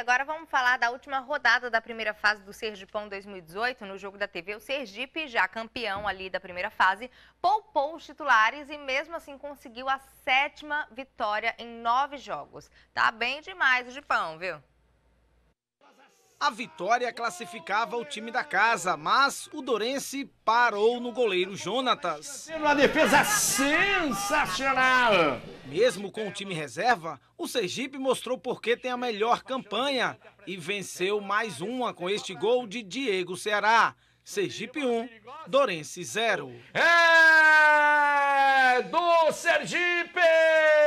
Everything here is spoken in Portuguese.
Agora vamos falar da última rodada da primeira fase do Sergipão 2018. No jogo da TV, o Sergipe, já campeão ali da primeira fase, poupou os titulares e mesmo assim conseguiu a sétima vitória em nove jogos. Tá bem demais o Gipão, viu? A vitória classificava o time da casa, mas o Dorense parou no goleiro Jonatas. Uma defesa sensacional! Mesmo com o time reserva, o Sergipe mostrou por que tem a melhor campanha e venceu mais uma com este gol de Diego Ceará. Sergipe 1, Dorense 0. É do Sergipe!